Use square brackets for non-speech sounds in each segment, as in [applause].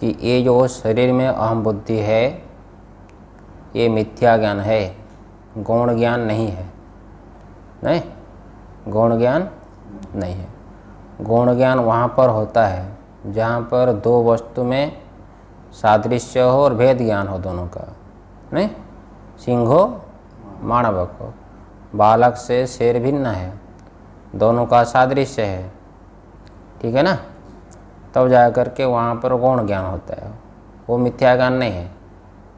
कि ये जो शरीर में अहम बुद्धि है ये मिथ्या ज्ञान है गौण ज्ञान नहीं है नहीं गौण ज्ञान नहीं है गौण ज्ञान वहाँ पर होता है जहाँ पर दो वस्तु में सादृश्य हो और भेद ज्ञान हो दोनों का नहीं सिंह हो माणवक हो बालक से शेर भिन्न है दोनों का सादृश्य है ठीक है ना तब जा करके के वहाँ पर गौण ज्ञान होता है वो मिथ्या ज्ञान नहीं है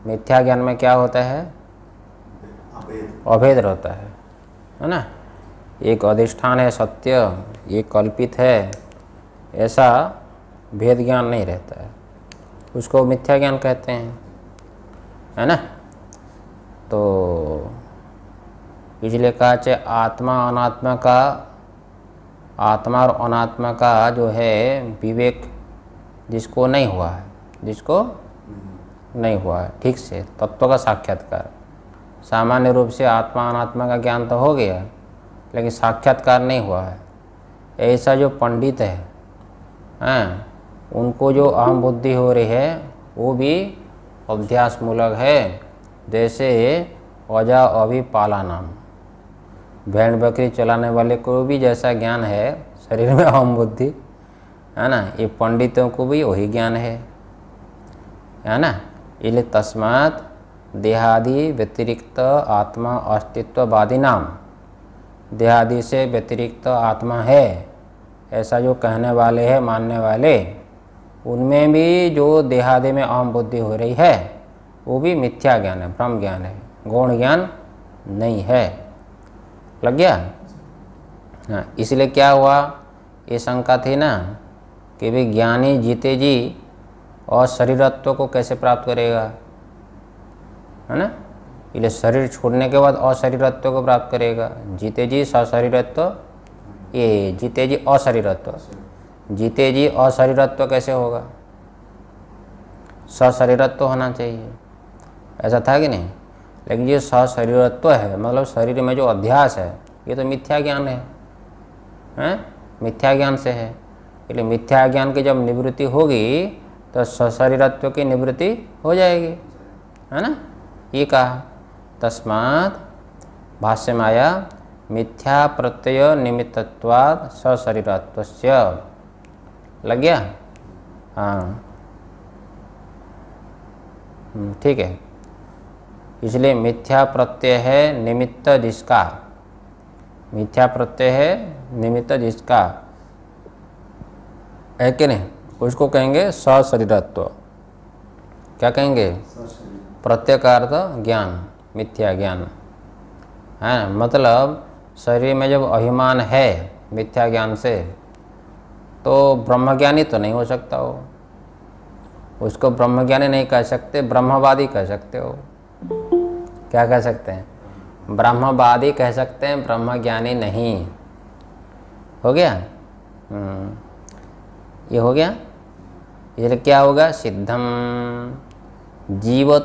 मिथ्या ज्ञान में क्या होता है अभेद रहता है है ना एक अधिष्ठान है सत्य ये कल्पित है ऐसा भेद ज्ञान नहीं रहता है उसको मिथ्या ज्ञान कहते हैं है ना तो इसलिए कहा चाहे आत्मा अनात्मा का आत्मा और अनात्मा का जो है विवेक जिसको नहीं हुआ है जिसको नहीं हुआ है ठीक से तत्व का साक्षात्कार सामान्य रूप से आत्मा अनात्मा का ज्ञान तो हो गया लेकिन साक्षात्कार नहीं हुआ है ऐसा जो पंडित है हैं हाँ, उनको जो अहम बुद्धि हो रही है वो भी अभ्यास मूलक है जैसे अजा पाला नाम भेड़ बकरी चलाने वाले को भी जैसा ज्ञान है शरीर में अहम बुद्धि है ना ये पंडितों को भी वही ज्ञान है है ना इसलिए तस्मात देहादि व्यतिरिक्त आत्मा अस्तित्ववादी नाम देहादि से व्यतिरिक्त आत्मा है ऐसा जो कहने वाले हैं मानने वाले उनमें भी जो देहादि में अहम बुद्धि हो रही है वो भी मिथ्या ज्ञान है ब्रह्म ज्ञान है गौण ज्ञान नहीं है लग गया हाँ इसलिए क्या हुआ ये शंका थी ना कि भाई ज्ञानी जीते जी और शरीरत्व को कैसे प्राप्त करेगा है ना इसलिए शरीर छोड़ने के बाद अशरीरत्व को प्राप्त करेगा जीते जी सशरीरत्व ये जीते जी अशरीरत्व जीते जी अशरीरत्व कैसे होगा सशरीरत्व होना चाहिए ऐसा था कि नहीं लेकिन ये सशरीरत्व है मतलब शरीर में जो अध्यास है ये तो मिथ्या ज्ञान है हैं मिथ्या ज्ञान से है इसलिए मिथ्या ज्ञान की जब निवृत्ति होगी तो सशरीरत्व की निवृत्ति हो जाएगी है ना ये कहा तस्मात भाष्य में आया मिथ्या प्रत्यय निमित्तवाद सशरीरत्व लग गया हाँ हम्म, ठीक है इसलिए मिथ्या प्रत्यय है निमित्त जिसका मिथ्या प्रत्यय है निमित्त जिसका है कि नहीं उसको कहेंगे सशरीरत्व क्या कहेंगे प्रत्यय का अर्थ ज्ञान मिथ्या ज्ञान है हाँ, मतलब शरीर में जब अभिमान है मिथ्या ज्ञान से तो ब्रह्मज्ञानी तो नहीं हो सकता हो उसको ब्रह्मज्ञानी नहीं कह सकते ब्रह्मवादी कह सकते हो क्या कह सकते हैं ब्रह्मवादी कह सकते हैं ब्रह्म ज्ञानी नहीं हो गया हम्म। ये हो गया इसलिए क्या होगा सिद्धम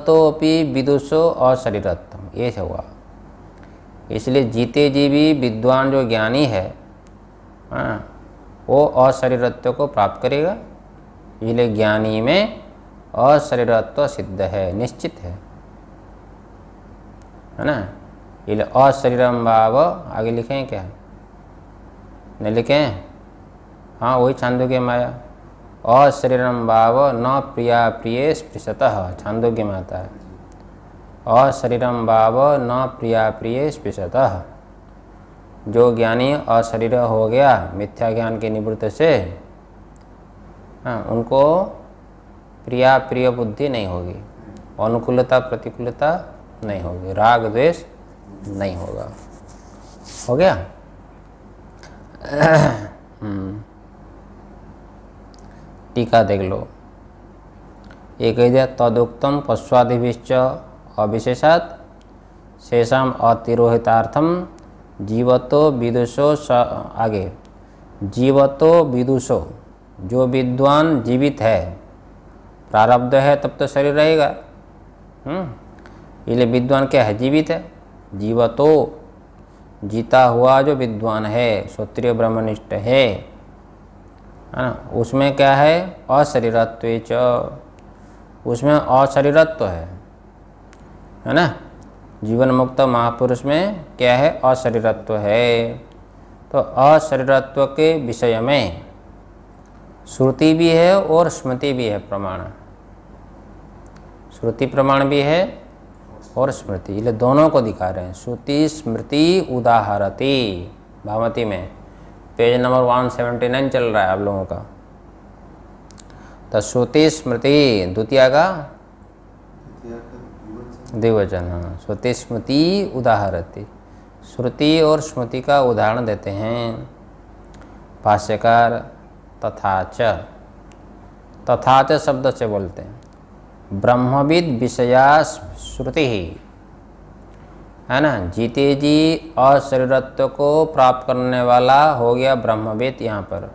तो अपनी विदुषो अशरीरत्म ये होगा इसलिए जीते जी भी विद्वान जो ज्ञानी है आ, हाँ, वो अशरीरत्व को प्राप्त करेगा इसलिए ज्ञानी में अशरीरत्व सिद्ध है निश्चित है है ना ये अशरीरम भाव आगे लिखें क्या नहीं लिखें हाँ वही छांदोग्य माया अशरीरम भाव न प्रिया प्रिय स्पृशतः छांदोग्य में आता है अशरीरम भाव न प्रिया प्रिय स्पृशतः जो ज्ञानी अशरीर हो गया मिथ्या ज्ञान के निवृत्त से हाँ उनको प्रिया प्रिय बुद्धि नहीं होगी अनुकूलता प्रतिकूलता नहीं होगी राग द्वेष नहीं होगा हो गया हम्म। टीका देख लो ये कह दिया तदुक्तम पश्वादिश्च अविशेषात शेषाम अतिरोहितार्थम जीवतो विदुषो स आगे जीवतो विदुषो जो विद्वान जीवित है प्रारब्ध है तब तो शरीर रहेगा हम्म। इसलिए विद्वान क्या है जीवित है जीव तो जीता हुआ जो विद्वान है क्षत्रिय ब्रह्मनिष्ठ है है ना उसमें क्या है अशरीरत्व उसमें अशरीरत्व है है ना जीवन मुक्त महापुरुष में क्या है अशरीरत्व है तो अशरीरत्व के विषय में श्रुति भी है और स्मृति भी है प्रमाण श्रुति प्रमाण भी है और स्मृति इसलिए दोनों को दिखा रहे हैं श्रुति स्मृति उदाहरती भावती में पेज नंबर 179 चल रहा है आप लोगों का तो श्रुति स्मृति द्वितीय का द्विवचन हाँ श्रुति स्मृति उदाहरती श्रुति और स्मृति का उदाहरण देते हैं भाष्यकार तथा च तथा च शब्द से बोलते हैं ब्रह्मविद विषया श्रुति है ना जीते जी अशरीरत्व को प्राप्त करने वाला हो गया ब्रह्मविद यहाँ पर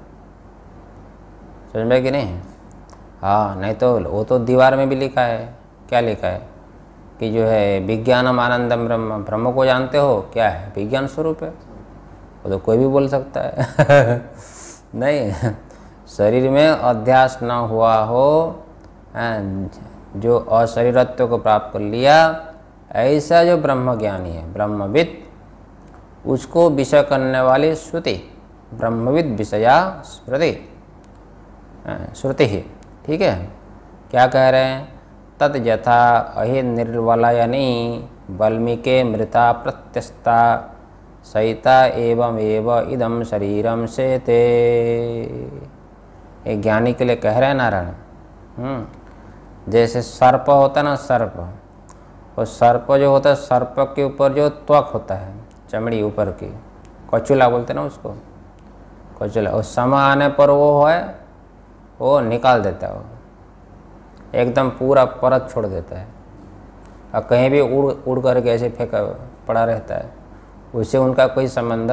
समझ में कि नहीं हाँ नहीं तो वो तो दीवार में भी लिखा है क्या लिखा है कि जो है विज्ञानम आनंदम ब्रह्म ब्रह्म को जानते हो क्या है विज्ञान स्वरूप है वो तो कोई भी बोल सकता है [laughs] नहीं शरीर में अध्यास ना हुआ हो जो अशरीरत्व को प्राप्त कर लिया ऐसा जो ब्रह्म ज्ञानी है ब्रह्मविद उसको विषय करने वाली श्रुति ब्रह्मविद विषया स्मृति हाँ, श्रुति ही ठीक है क्या कह रहे हैं तद यथा अहि निर्वलयनी बल्मिके मृता प्रत्यस्ता सहिता एवं एवं इदम शरीरम से ते ये ज्ञानी के लिए कह रहे हैं नारायण हम्म। जैसे सर्प होता ना सर्प और सर्प जो होता है सर्प के ऊपर जो त्वक होता है चमड़ी ऊपर की कचुला बोलते ना उसको कचुला और समा आने पर वो है वो निकाल देता है वो एकदम पूरा परत छोड़ देता है और कहीं भी उड़ उड़ करके ऐसे फेंका पड़ा रहता है उससे उनका कोई संबंध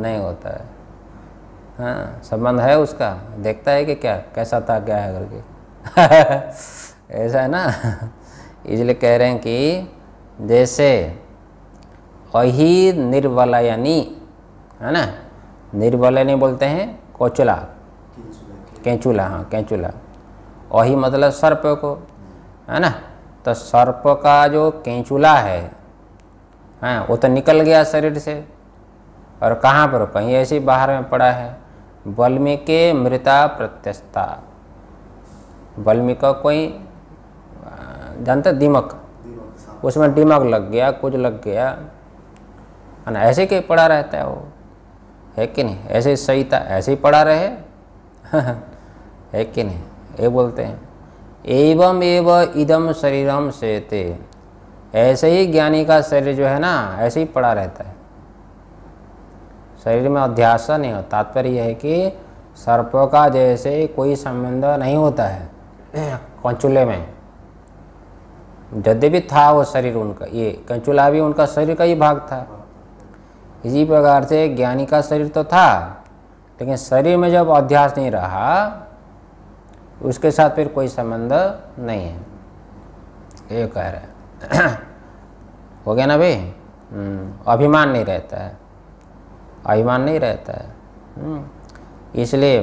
नहीं होता है हाँ संबंध है उसका देखता है कि क्या कैसा था क्या है करके [laughs] ऐसा है ना इसलिए कह रहे हैं कि जैसे अही निर्वलयनी है ना निर्वलयनी बोलते हैं कोचला कैचूला हाँ कैचूला वही मतलब सर्प को है ना तो सर्प का जो कैंचूला है हाँ वो तो निकल गया शरीर से और कहाँ पर कहीं ऐसे बाहर में पड़ा है बल्मी के मृता प्रत्यस्ता वल्मिका कोई जानते दीमक उसमें दिमाग लग गया कुछ लग गया है ना ऐसे के पड़ा रहता है वो है कि नहीं ऐसे सही था ऐसे ही पड़ा रहे [laughs] है कि नहीं ये बोलते हैं एवं एव इदम शरीरम से ते ऐसे ही ज्ञानी का शरीर जो है ना ऐसे ही पड़ा रहता है शरीर में अध्यास नहीं होता तात्पर्य यह है कि सर्पों का जैसे कोई संबंध नहीं होता है कंचुले में यद्य भी था वो शरीर उनका ये कंचुला भी उनका शरीर का ही भाग था इसी प्रकार से ज्ञानी का शरीर तो था लेकिन शरीर में जब अध्यास नहीं रहा उसके साथ फिर कोई संबंध नहीं है ये कह रहे [clears throat] हो गया ना भाई हम्म, अभिमान नहीं रहता है अभिमान नहीं रहता है हम्म, इसलिए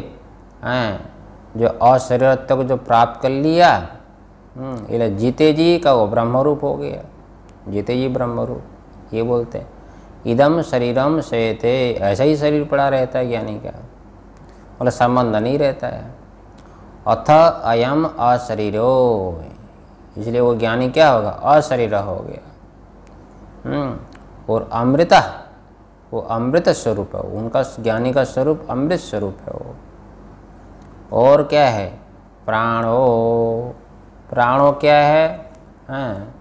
जो अशरीरत्व को जो प्राप्त कर लिया हम्म। जीते जी का वो ब्रह्मरूप हो गया जीते जी ब्रह्मरूप ये बोलते हैं इदम शरीरम से ऐसा ही शरीर पड़ा रहता है ज्ञानी का बोले मतलब संबंध नहीं रहता है अथ अयम अशरीरो इसलिए वो ज्ञानी क्या होगा अशरीर हो गया हम्म। और अमृता वो अमृत स्वरूप है उनका ज्ञानी का स्वरूप अमृत स्वरूप है वो और क्या है प्राणो प्राणो क्या है आ, हाँ,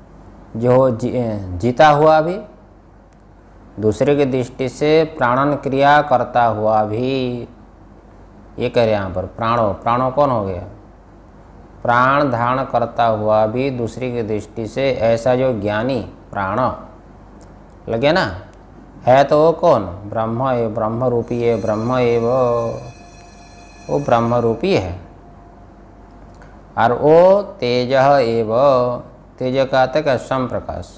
जो जी, जीता हुआ भी दूसरे की दृष्टि से प्राणन क्रिया करता हुआ भी ये कह रहे यहाँ पर प्राणो प्राणो कौन हो गया प्राण धारण करता हुआ भी दूसरे की दृष्टि से ऐसा जो ज्ञानी प्राण लगे ना है तो वो कौन ब्रह्म एव ब्रह्म रूपी एव ब्रह्म एव वो ब्रह्म रूपी है और वो तेज एव तेज का अर्थ क्या सम प्रकाश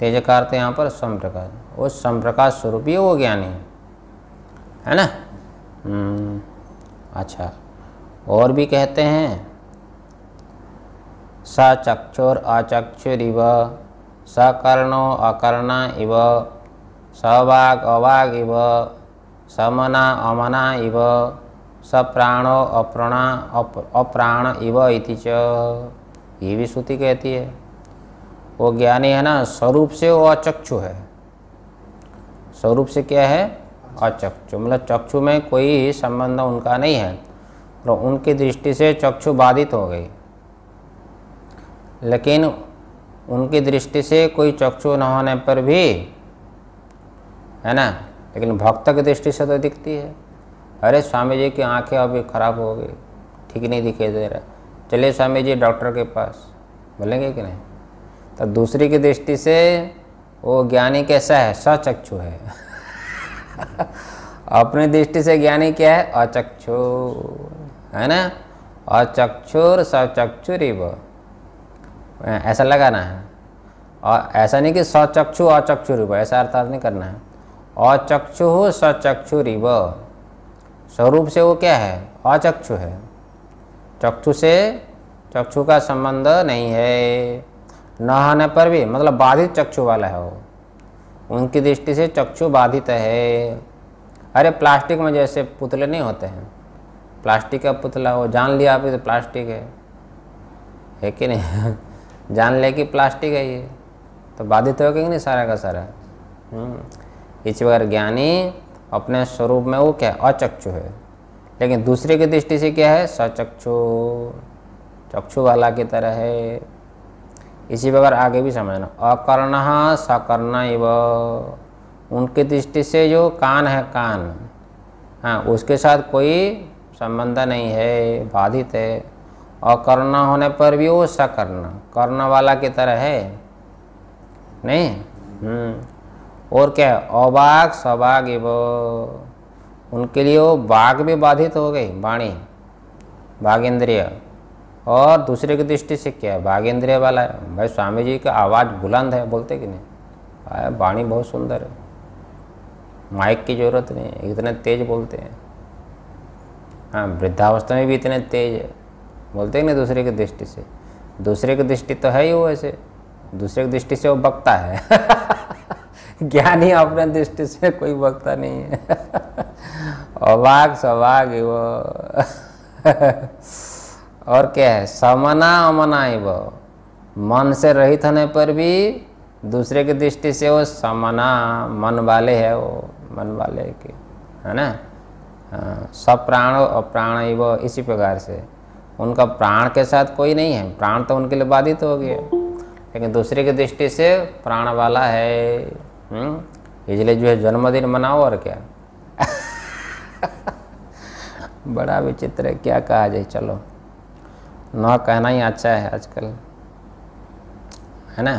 तेज का अर्थ यहाँ पर सम प्रकाश वो सम प्रकाश स्वरूप ही वो ज्ञानी है है ना हम्म, अच्छा और भी कहते हैं स चक्षुर अचक्षुरिव स कर्णो अकर्ण इव सवाग अवाग इव समना अमना इव स प्राण अप्रणा अप्राण इव इति च ये भी श्रुति कहती है वो ज्ञानी है ना स्वरूप से वो अचक्षु है स्वरूप से क्या है अचक्षु मतलब चक्षु में कोई संबंध उनका नहीं है और तो उनकी दृष्टि से चक्षु बाधित हो गई लेकिन उनकी दृष्टि से कोई चक्षु न होने पर भी है ना लेकिन भक्त की दृष्टि से तो दिखती है अरे स्वामी जी की आँखें अभी खराब हो गई ठीक नहीं दिखाई दे रहा चलिए स्वामी जी डॉक्टर के पास बोलेंगे कि नहीं तो दूसरी की दृष्टि से वो ज्ञानी कैसा है सचक्षु है [laughs] अपनी दृष्टि से ज्ञानी क्या है अचक्षु है ना अचक्षुर सचक्षुर ऐसा लगाना है और ऐसा नहीं कि सचक्षु अचक्षुर ऐसा अर्थात नहीं करना है अचक्षु सचक्षुर स्वरूप से वो क्या है अचक्षु है चक्षु से चक्षु का संबंध नहीं है न आने पर भी मतलब बाधित चक्षु वाला है वो उनकी दृष्टि से चक्षु बाधित है अरे प्लास्टिक में जैसे पुतले नहीं होते हैं प्लास्टिक का पुतला हो जान लिया आप तो प्लास्टिक है है कि नहीं [laughs] जान ले कि प्लास्टिक है ये तो बाधित होगा कि नहीं सारा का सारा हम्म। इस वगैरह ज्ञानी अपने स्वरूप में वो क्या है अचक्षु है लेकिन दूसरे की दृष्टि से क्या है सचक्षु चक्षु वाला की तरह है इसी प्रकार आगे भी समझना अकर्ण सकर्ण इव उनकी दृष्टि से जो कान है कान हाँ उसके साथ कोई संबंध नहीं है बाधित है और करना होने पर भी वो सकर्ण करना वाला की तरह है नहीं हम्म। और क्या है अबाग सबाग एव उनके लिए वो बाघ भी बाधित हो गई वाणी बाघेंद्रिय और दूसरे की दृष्टि से क्या है बाघेंद्रिय वाला है भाई स्वामी जी का आवाज़ बुलंद है बोलते कि नहीं वाणी बहुत सुंदर है माइक की ज़रूरत नहीं है इतने तेज बोलते हैं हाँ वृद्धावस्था में भी इतने तेज है बोलते हैं ना दूसरे की दृष्टि से दूसरे की दृष्टि तो है ही वो ऐसे दूसरे की दृष्टि से वो बकता है [laughs] ज्ञानी अपने दृष्टि से कोई वक्ता नहीं है अवाग स्वभाग वो और क्या है समना अमना वो मन से रहित होने पर भी दूसरे की दृष्टि से वो समना मन वाले है वो मन वाले के है ना हाँ, प्राण अप्राण वो इसी प्रकार से उनका प्राण के साथ कोई नहीं है प्राण तो उनके लिए बाधित हो गया लेकिन दूसरे की दृष्टि से प्राण वाला है हाँ। इसलिए जो है जन्मदिन मनाओ और क्या बड़ा विचित्र है क्या कहा जाए चलो न कहना ही अच्छा है आजकल है ना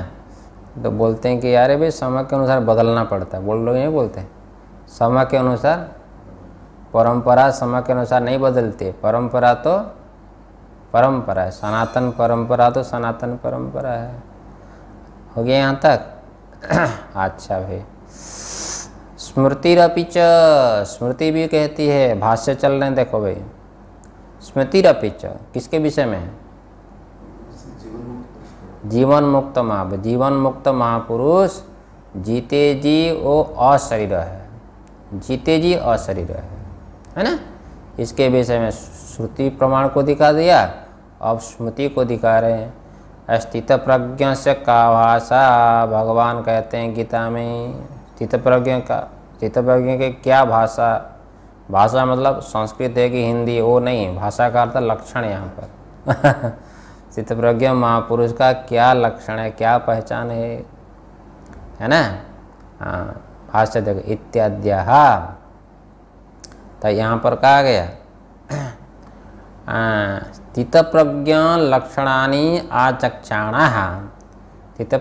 तो बोलते हैं कि यार भाई समय के अनुसार बदलना पड़ता है बोल लोग नहीं बोलते समय के अनुसार परंपरा समय के अनुसार नहीं बदलती परंपरा तो परंपरा है सनातन परंपरा तो सनातन परंपरा है हो गया यहाँ तक [coughs] अच्छा भाई स्मृति रपिच स्मृति भी कहती है भाष्य चल रहे हैं देखो भाई स्मृति रपिच किसके विषय में जीवन मुक्त महा जीवन मुक्त महापुरुष जीते जी वो अशरीर है जीते जी अशरीर है है ना इसके विषय में श्रुति प्रमाण को दिखा दिया अब स्मृति को दिखा रहे हैं स्थित प्रज्ञ से का भाषा भगवान कहते हैं गीता में स्थित प्रज्ञ का स्थित प्रज्ञ के क्या भाषा भाषा मतलब संस्कृत है कि हिंदी वो नहीं भाषा का अर्थ लक्षण यहाँ पर [laughs] स्थित प्रज्ञ महापुरुष का क्या लक्षण है क्या पहचान है है ना हाँ भाष्य देखो इत्याद्या तो यहाँ पर कहा गया प्रज्ञ लक्षणानी आचक्षाण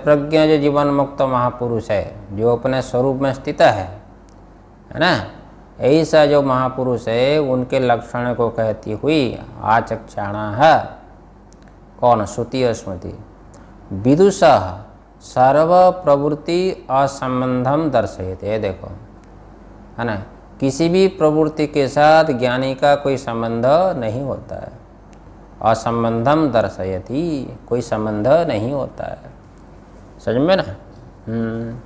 प्रज्ञ जो जीवन मुक्त महापुरुष है जो अपने स्वरूप में स्थित है है ना ऐसा जो महापुरुष है उनके लक्षण को कहती हुई आचक्षाण है कौन श्रुति और स्मृति विदुष सर्व प्रवृत्ति असंबंधम दर्शयते देखो है ना किसी भी प्रवृत्ति के साथ ज्ञानी का कोई संबंध नहीं होता है असंबंधम दर्शयती कोई संबंध नहीं होता है समझ में ना हम्म।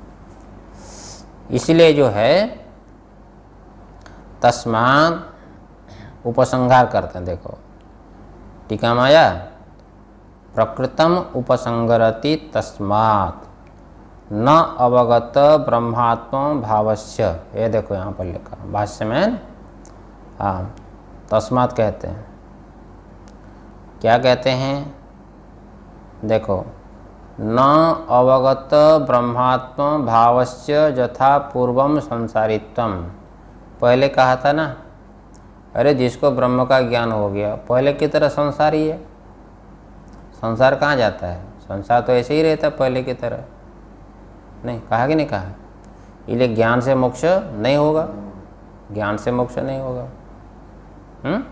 इसलिए जो है तस्मान उपसंहार करते हैं देखो टीका माया प्रकृतम उपसंगरति तस्मात न अवगत ब्रह्मात्म भावस्य ये देखो यहाँ पर लिखा भाष्य में हाँ तस्मात तो कहते हैं क्या कहते हैं देखो न अवगत ब्रह्मात्म भावस्य यथा पूर्वम संसारित्वम पहले कहा था ना अरे जिसको ब्रह्म का ज्ञान हो गया पहले की तरह संसार ही है संसार कहाँ जाता है संसार तो ऐसे ही रहता पहले की तरह नहीं कहा कि नहीं कहा इसलिए ज्ञान से मोक्ष नहीं होगा ज्ञान से मोक्ष नहीं होगा हम्म?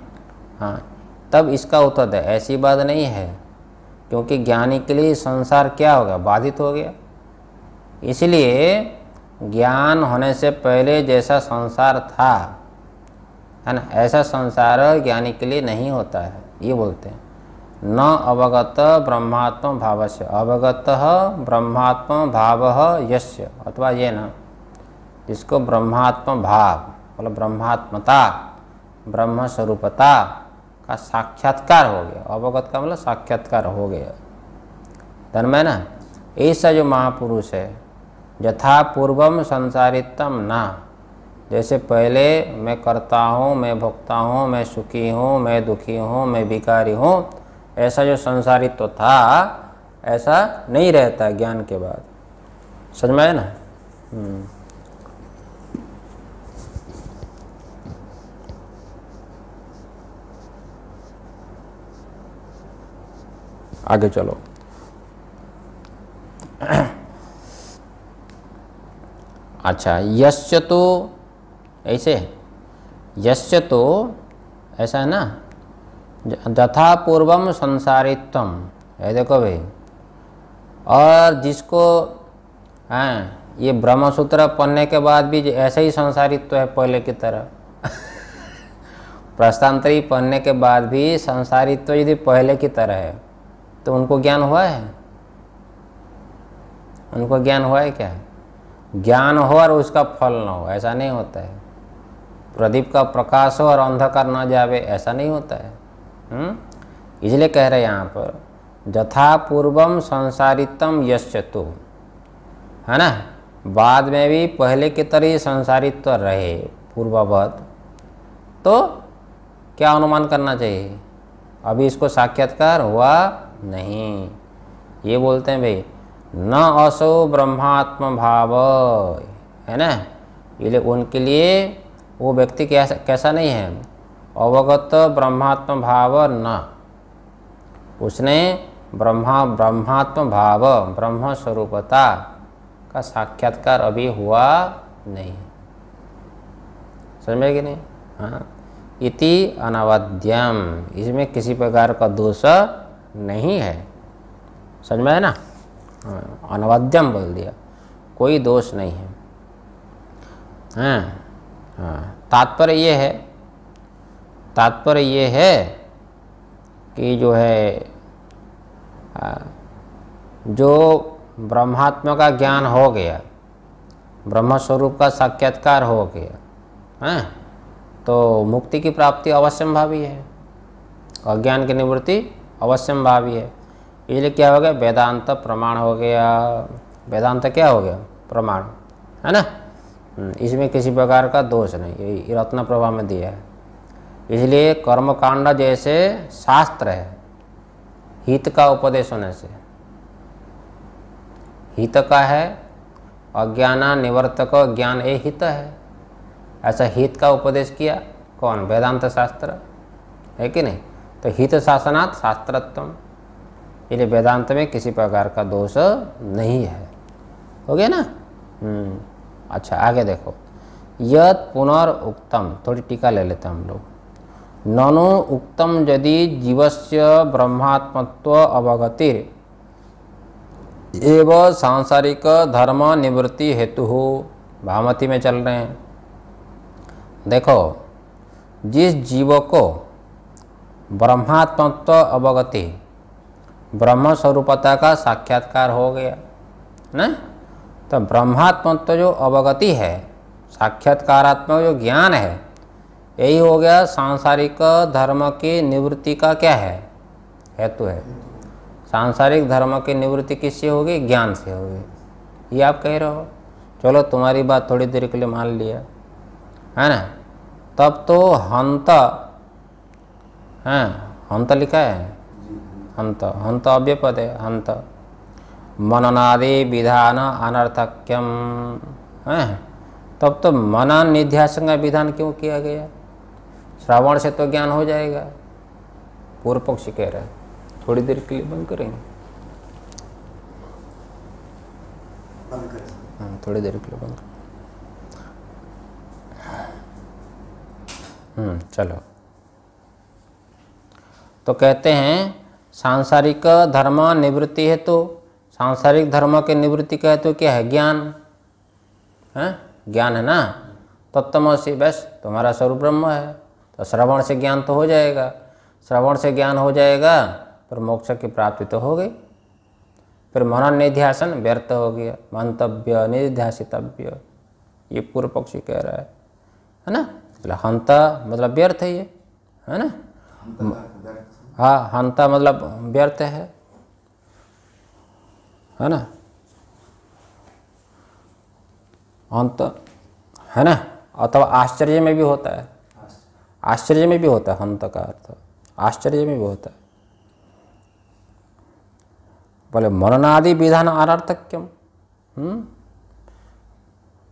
हाँ तब इसका उत्तर है ऐसी बात नहीं है क्योंकि ज्ञानी के लिए संसार क्या हो गया बाधित हो गया इसलिए ज्ञान होने से पहले जैसा संसार था है ना ऐसा संसार ज्ञानी के लिए नहीं होता है ये बोलते हैं न अवगत ब्रह्मात्म भाव से अवगत ब्रह्मात्म भाव यश अथवा ये न जिसको ब्रह्मात्म भाव मतलब ब्रह्मात्मता ब्रह्मस्वरूपता का साक्षात्कार हो गया अवगत का मतलब साक्षात्कार हो गया धर्म है ना ऐसा जो महापुरुष है यथा पूर्वम संसारितम न जैसे पहले मैं करता हूँ मैं भोगता हूँ मैं सुखी हूँ मैं दुखी हूँ मैं भिकारी हूँ ऐसा जो संसारित तो था ऐसा नहीं रहता ज्ञान के बाद समझ में आया ना हम्म। आगे चलो अच्छा यश तो ऐसे यश्य तो ऐसा है ना तथा पूर्वम संसारित्व ये देखो भाई और जिसको हैं हाँ, ये ब्रह्मसूत्र पढ़ने के बाद भी ऐसे ही संसारित्व है पहले की तरह प्रस्तांतरी पढ़ने के बाद भी संसारित्व यदि पहले की तरह है तो उनको ज्ञान हुआ है उनको ज्ञान हुआ है क्या ज्ञान हो और उसका फल न हो ऐसा नहीं होता है प्रदीप का प्रकाश हो और अंधकार ना जावे ऐसा नहीं होता है हम्म? इसलिए कह रहे हैं यहाँ पर यथापूर्वम पूर्वम संसारितम यश्च तो है ना बाद में भी पहले की तरह संसारित तो रहे पूर्ववत तो क्या अनुमान करना चाहिए अभी इसको साक्षात्कार हुआ नहीं ये बोलते हैं भाई न असो ब्रह्मात्म भाव है ना इसलिए उनके लिए वो व्यक्ति कैसा कैसा नहीं है अवगत ब्रह्मात्म भाव न उसने ब्रह्मा ब्रह्मात्म भाव ब्रह्म स्वरूपता का साक्षात्कार अभी हुआ नहीं समझ कि नहीं हाँ इति अनावाद्यम इसमें किसी प्रकार का दोष नहीं है समझ में है ना हाँ, बोल दिया कोई दोष नहीं है हाँ, हाँ, तात्पर्य ये है तात्पर्य ये है कि जो है जो ब्रह्मात्मा का ज्ञान हो गया ब्रह्म स्वरूप का साक्षात्कार हो गया हैं हाँ, तो मुक्ति की प्राप्ति अवश्यम भावी है अज्ञान की निवृत्ति अवश्यम भावी है इसलिए क्या हो गया वेदांत प्रमाण हो गया वेदांत क्या हो गया प्रमाण है ना हम्म, इसमें किसी प्रकार का दोष नहीं ये रत्न प्रभा में दिया है इसलिए कर्मकांड जैसे शास्त्र है हित का उपदेश होने से हित का है अज्ञाना निवर्तक ज्ञान ए हित है ऐसा हित का उपदेश किया कौन वेदांत शास्त्र है कि नहीं तो हित शासनात् शास्त्रत्व इसलिए वेदांत में किसी प्रकार का दोष नहीं है हो गया ना हम्म, अच्छा आगे देखो यद पुनर्उक्तम थोड़ी टीका ले लेते हैं हम लोग ननु उक्तम यदि जीवस्य ब्रह्मात्मत्व अवगतिर एव सांसारिक धर्म निवृत्ति हेतु हो भामती में चल रहे हैं देखो जिस जीव को ब्रह्मात्मत्व अवगति ब्रह्म स्वरूपता का साक्षात्कार हो गया ना तो ब्रह्मात्मत्व जो अवगति है साक्षात्कारात्मक जो ज्ञान है यही हो गया सांसारिक धर्म की निवृत्ति का क्या है हेतु है, है। सांसारिक धर्म की निवृत्ति किससे होगी ज्ञान से होगी ये आप कह रहे हो चलो तुम्हारी बात थोड़ी देर के लिए मान लिया है ना तब तो हंत है हंत लिखा है हंत हंत अव्य पद है हंत मननादि विधान अनर्थक्यम है तब तो मनन निध्यासन का विधान क्यों किया गया श्रावण से तो ज्ञान हो जाएगा पूर्व पक्ष कह रहा है थोड़ी देर के लिए बंद करेंगे हाँ, थोड़ी देर के लिए बंद हम्म चलो तो कहते हैं सांसारिक धर्म निवृत्ति है तो सांसारिक धर्म के निवृत्ति का हेतु तो क्या है ज्ञान है हाँ, ज्ञान है ना से बस तुम्हारा स्वरूप ब्रह्म है तो श्रवण से ज्ञान तो हो जाएगा श्रवण से ज्ञान हो जाएगा पर मोक्ष की प्राप्ति तो हो गई फिर मनन निध्यासन व्यर्थ हो गया मंतव्य निध्यासितव्य ये पूर्व पक्षी कह रहा है है ना मतलब हंता मतलब व्यर्थ है ये है ना हाँ हंता मतलब व्यर्थ है है ना अंत है ना अथवा आश्चर्य में भी होता है आश्चर्य में भी होता है हंत का अर्थ आश्चर्य में भी होता है बोले मननादि विधान अनर्थक्यम हम्म?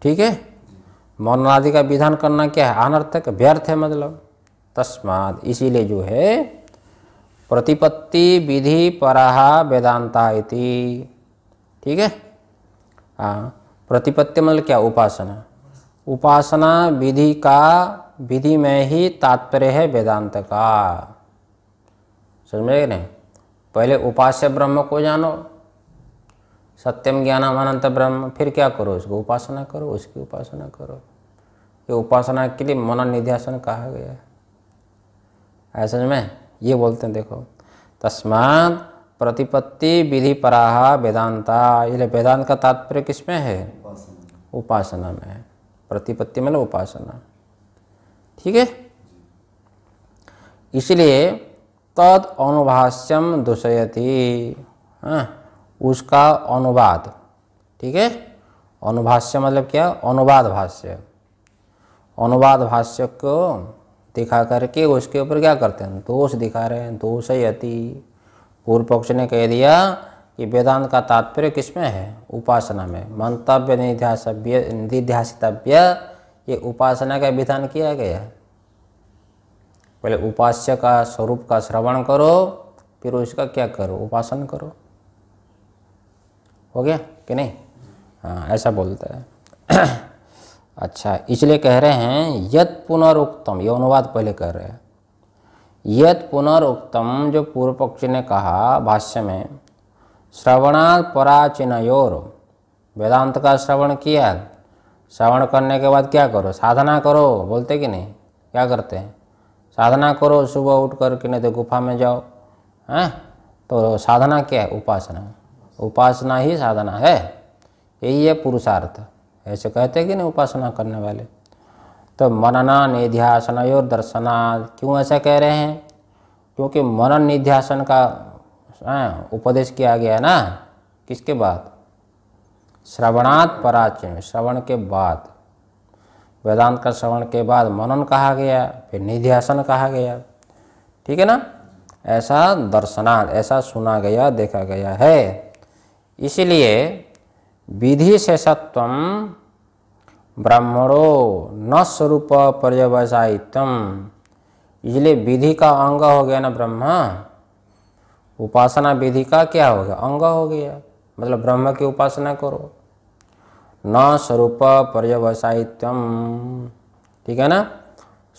ठीक है मननादि का विधान करना क्या है अनर्थक व्यर्थ है मतलब तस्माद इसीलिए जो है प्रतिपत्ति विधि पराहा वेदांता इति ठीक है हाँ प्रतिपत्ति मतलब क्या उपासना उपासना विधि का विधि में ही तात्पर्य है वेदांत का समझ नहीं पहले उपास्य ब्रह्म को जानो सत्यम ज्ञानम अनंत ब्रह्म फिर क्या करो उसको उपासना करो उसकी उपासना करो ये उपासना के लिए मन निध्यासन कहा गया है ऐसा में ये बोलते हैं देखो तस्मात प्रतिपत्ति विधि पराहा वेदांता इसलिए वेदांत का तात्पर्य किसमें है उपासना में है प्रतिपत्ति मतलब उपासना ठीक है इसलिए तद अनुभाष्यम दूषयती हाँ उसका अनुवाद ठीक है अनुभाष्य मतलब क्या अनुवाद भाष्य अनुवाद भाष्य को दिखा करके उसके ऊपर क्या करते हैं दोष दिखा रहे हैं दोष यति पूर्व पक्ष ने कह दिया कि वेदांत का तात्पर्य किसमें है उपासना में मंतव्य निध्यास निध्यासितव्य ये उपासना का विधान किया गया है पहले उपास्य का स्वरूप का श्रवण करो फिर उसका क्या करो उपासन करो हो गया कि नहीं हाँ ऐसा बोलता है [clears throat] अच्छा इसलिए कह रहे हैं यत पुनरुक्तम ये अनुवाद पहले कर रहे हैं यत पुनरुक्तम जो पूर्व पक्षी ने कहा भाष्य में श्रवणात् पराचीनयोर वेदांत का श्रवण किया श्रवण करने के बाद क्या करो साधना करो बोलते कि नहीं क्या करते हैं साधना करो सुबह उठ कर के नहीं तो गुफा में जाओ हैं हाँ? तो साधना क्या है उपासना उपासना ही साधना है यही है पुरुषार्थ ऐसे कहते हैं कि नहीं उपासना करने वाले तो मनना निध्यासन और दर्शना क्यों ऐसा कह रहे हैं क्योंकि मनन निध्यासन का हाँ, उपदेश किया गया है ना किसके बाद श्रवणात् पराचय श्रवण के बाद वेदांत का श्रवण के बाद मनन कहा गया फिर निध्यासन कहा गया ठीक है ना ऐसा दर्शनार्थ ऐसा सुना गया देखा गया है इसलिए विधि से सत्वम ब्राह्मणो न स्वरूप पर्यवसायितम इसलिए विधि का अंग हो गया ना ब्रह्मा उपासना विधि का क्या हो गया अंग हो गया मतलब ब्रह्म की उपासना करो न स्वरूप पर्यवसायित्व ठीक है ना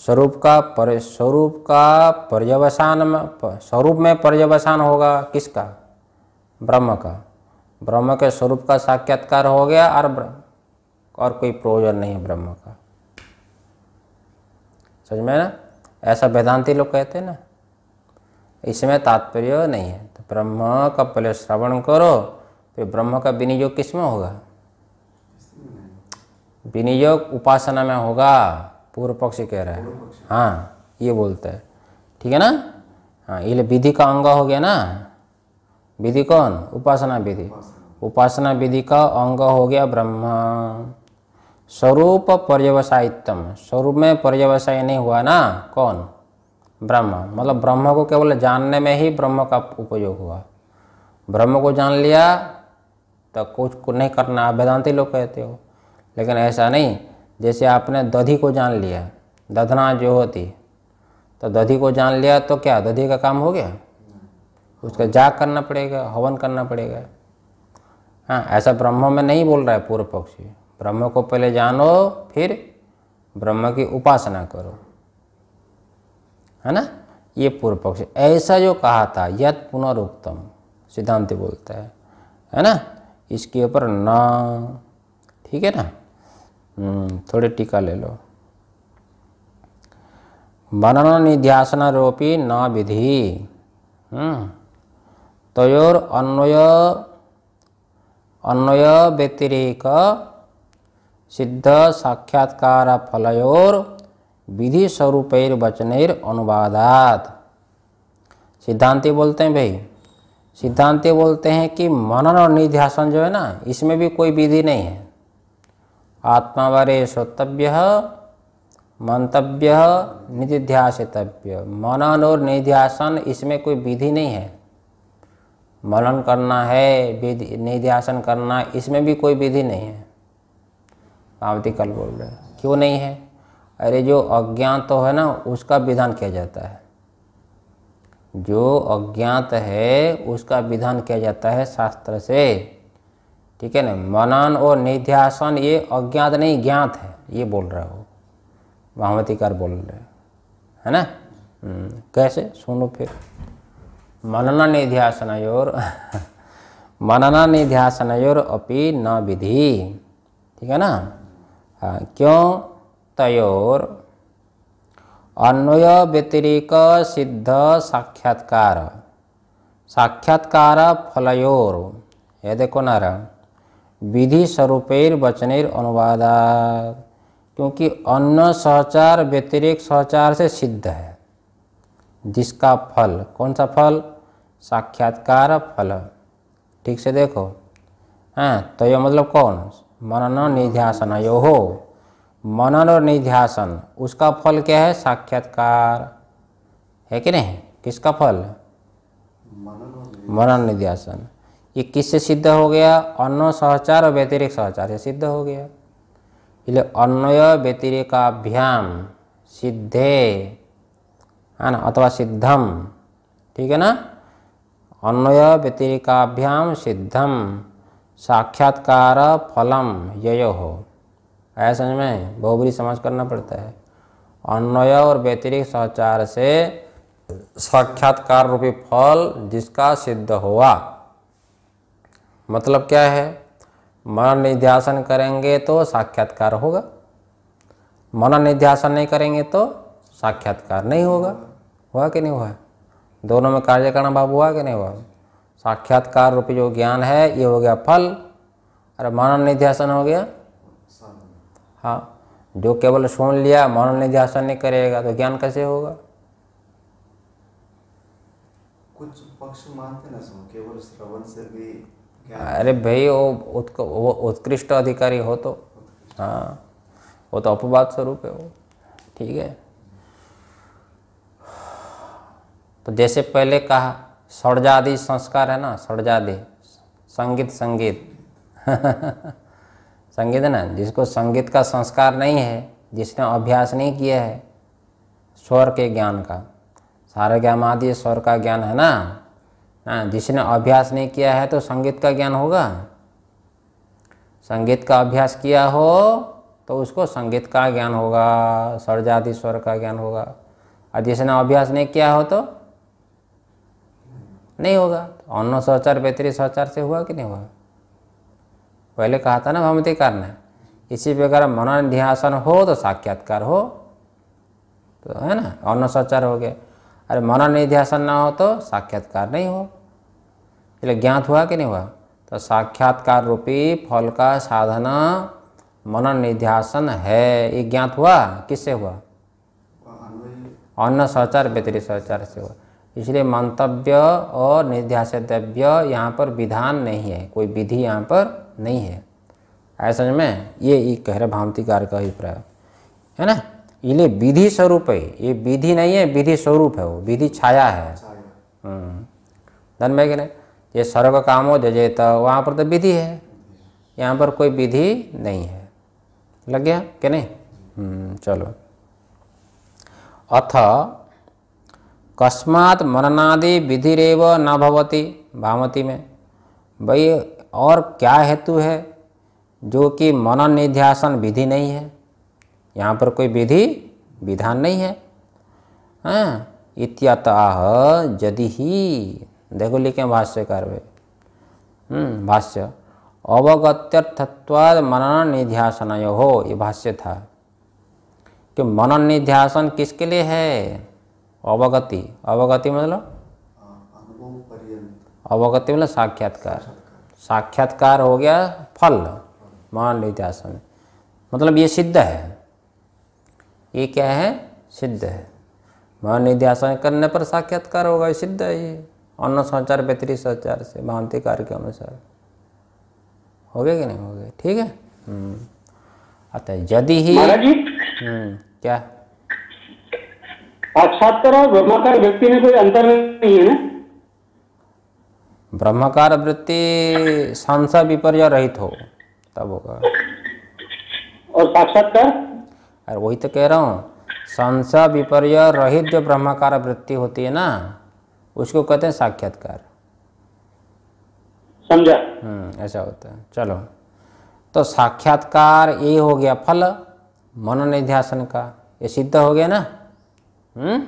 स्वरूप का पर स्वरूप का पर्यवसान में स्वरूप में पर्यवसान होगा किसका ब्रह्म का ब्रह्म के स्वरूप का साक्षात्कार हो गया और और कोई प्रयोजन नहीं है ब्रह्म का समझ में ना ऐसा वेदांति लोग कहते हैं ना इसमें तात्पर्य नहीं है तो ब्रह्म का पहले श्रवण करो तो ब्रह्म का विनियोग किस में होगा विनियोग उपासना में होगा पूर्व पक्ष कह रहा है हाँ ये बोलता है ठीक है ना हाँ ये विधि का अंग हो गया ना विधि कौन उपासना विधि उपासना विधि का अंग हो गया ब्रह्म स्वरूप पर्यवसायितम स्वरूप में पर्यवसाय नहीं हुआ ना कौन ब्रह्म मतलब ब्रह्म को केवल जानने में ही ब्रह्म का उपयोग हुआ ब्रह्म को जान लिया तो कुछ को नहीं करना आप वेदांति लोग कहते हो लेकिन ऐसा नहीं जैसे आपने दधी को जान लिया दधना जो होती तो दधी को जान लिया तो क्या दधी का काम हो गया उसका जाग करना पड़ेगा हवन करना पड़ेगा हाँ ऐसा ब्रह्म में नहीं बोल रहा है पूर्व पक्षी ब्रह्म को पहले जानो फिर ब्रह्म की उपासना करो है ना ये पूर्व पक्ष ऐसा जो कहा था यद पुनरुक्तम सिद्धांत बोलता है है ना इसके ऊपर ना ठीक है ना हम्म, थोड़े टीका ले लो बनन निध्यासन रूपी न विधि हम्म, तयोर अन्वय अन्वय व्यतिरेक सिद्ध साक्षात्कार फलोर विधि स्वरूपैर वचनेर अनुवादात सिद्धांति बोलते हैं भाई सिद्धांत बोलते हैं कि मनन और निध्यासन जो है ना इसमें भी कोई विधि नहीं है आत्मावरे श्रोतव्य मंतव्य निधिध्यासितव्य मनन और निध्यासन इसमें कोई विधि नहीं है मनन करना है विधि निध्यासन करना इसमें भी कोई विधि नहीं है पावती कल बोल रहे क्यों नहीं है अरे जो अज्ञान तो है ना उसका विधान किया जाता है जो अज्ञात है उसका विधान किया जाता है शास्त्र से ठीक है ना मनन और निध्यासन ये अज्ञात नहीं ज्ञात है ये बोल रहे हो भावतिकार बोल रहे है ना हम्म, कैसे सुनो फिर मनना निध्यासन और मनना और अपि न विधि ठीक है ना हाँ, क्यों तयोर अन्वय व्यतिरिक सिद्ध साक्षात्कार साक्षात्कार फलयोर ये देखो नारा विधि स्वरूपेर वचनेर अनुवाद क्योंकि अन्न सहचार व्यतिरिक सहचार से सिद्ध है जिसका फल कौन सा फल साक्षात्कार फल ठीक से देखो हाँ तो यह मतलब कौन मनन निध्यासन यो हो मनन और निध्यासन उसका फल क्या है साक्षात्कार है कि नहीं किसका फल मनन निध्यासन ये किससे सिद्ध हो गया अन्न सहचार और व्यतिरिक सहचार से सिद्ध हो गया इसलिए अन्वय व्यतिरिकाभ्याम सिद्धे है ना अथवा सिद्धम ठीक है ना अन्वय व्यतिरिकाभ्याम सिद्धम साक्षात्कार फलम ययो हो आया समझ में बहुबरी समाज करना पड़ता है अन्वय और व्यतिरिक्त सहचार से साक्षात्कार रूपी फल जिसका सिद्ध हुआ मतलब क्या है मन निध्यासन करेंगे तो साक्षात्कार होगा मन निध्यासन नहीं करेंगे तो साक्षात्कार नहीं होगा हुआ कि नहीं हुआ दोनों में कार्यकरण भाव हुआ कि नहीं हुआ साक्षात्कार रूपी जो ज्ञान है ये हो गया फल और मन निध्यासन हो गया हाँ जो केवल सुन लिया मनन निध्यासन नहीं करेगा तो ज्ञान कैसे होगा कुछ पक्ष मानते ना सुन केवल श्रवण से भी हाँ, अरे भाई वो वो उत्कृष्ट अधिकारी हो तो हाँ वो तो अपवाद स्वरूप है वो ठीक है तो जैसे पहले कहा षडजादि संस्कार है ना षडजादि संगीत संगीत [laughs] संगीत ना जिसको संगीत का संस्कार नहीं है जिसने अभ्यास नहीं किया है स्वर के ज्ञान का सारा ज्ञान आदि स्वर का ज्ञान है ना ना जिसने अभ्यास नहीं किया है तो संगीत का ज्ञान होगा संगीत का अभ्यास किया हो तो उसको संगीत का ज्ञान होगा सरजादि स्वर का ज्ञान होगा और जिसने अभ्यास नहीं किया हो तो नहीं होगा तो अन्न सहचार बेहतरी सहचार से हुआ कि नहीं हुआ पहले कहा था ना भ्रमति करना इसी प्रकार मनोनिध्यासन हो तो साक्षात्कार हो तो है ना सचार हो गया अरे मनोनिध्यासन ना हो तो साक्षात्कार नहीं हो इसलिए ज्ञात हुआ कि नहीं हुआ तो साक्षात्कार रूपी फल का साधना मनोनिध्यासन है ये ज्ञात हुआ किससे हुआ अन्न सचार व्यतिरिक सचार से हुआ इसलिए मंतव्य और निध्यासितव्य यहाँ पर विधान नहीं है कोई विधि यहाँ पर नहीं है आया में ये कह रहे भांतिकार का अभिप्राय है ना इसलिए विधि स्वरूप है ये विधि नहीं है विधि स्वरूप है वो विधि छाया है हम्म। धन भाई कह ये सर्व का काम हो तो वहाँ पर तो विधि है यहाँ पर कोई विधि नहीं है लग गया कि नहीं हम्म, चलो अथ कस्मात् मरनादि विधिरेव न भवती भावती में भाई और क्या हेतु है जो कि मनन निध्यासन विधि नहीं है यहाँ पर कोई विधि विधान नहीं है हाँ इत्यतः यदि ही देखो लिखे भाष्यकार में हम्म, भाष्य अवगत्यर्थत्वाद मनन निध्यासन हो ये भाष्य था कि मनन निध्यासन किसके लिए है अवगति अवगति मतलब हाँ, अवगति मतलब साक्षात्कार साक्षात्कार हो गया फल मान इतिहास में मतलब ये सिद्ध है ये क्या है सिद्ध है मान निध्यासन करने पर साक्षात्कार होगा सिद्ध है ये अन्न संचार पैतृक संचार से भांति कार्य के अनुसार हो गया कि नहीं हो गया ठीक है अतः हम्म। यदि ही हम्म, क्या साक्षात्कार और ब्रह्माकार व्यक्ति में कोई अंतर नहीं है ना ब्रह्मकार वृत्ति संशय विपर्य रहित हो तब होगा और साक्षात्कार अरे वही तो कह रहा हूँ संशय विपर्य रहित जो ब्रह्माकार वृत्ति होती है ना उसको कहते हैं साक्षात्कार समझा हम्म, ऐसा होता है चलो तो साक्षात्कार ये हो गया फल मनोनिध्यासन का ये सिद्ध हो गया ना हम्म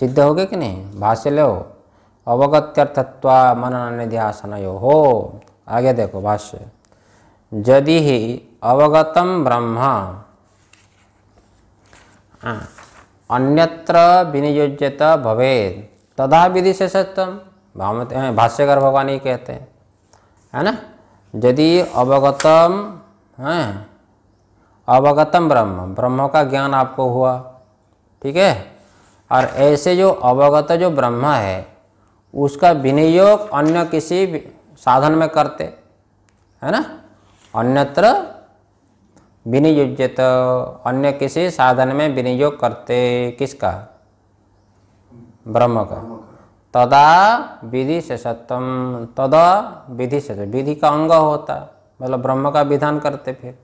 सिद्ध हो गया कि नहीं भाष्य लो अवगत्यर्थत्व मनन निध्यासन यो हो आगे देखो भाष्य यदि ही अवगतम ब्रह्म हाँ, अन्यत्र विनियोज्यत भवेद तदा विधि से सत्यम हाँ, भाष्यकर भगवान ही कहते हैं है ना यदि अवगतम है हाँ, अवगतम ब्रह्म ब्रह्म का ज्ञान आपको हुआ ठीक है और ऐसे जो अवगत जो ब्रह्म है उसका विनियोग अन्य किसी साधन में करते है ना अन्यत्र विनियोजित अन्य किसी साधन में विनियोग करते किसका ब्रह्म का तदा विधि से सत्यम तदा विधि से विधि का अंग होता मतलब ब्रह्म का विधान करते फिर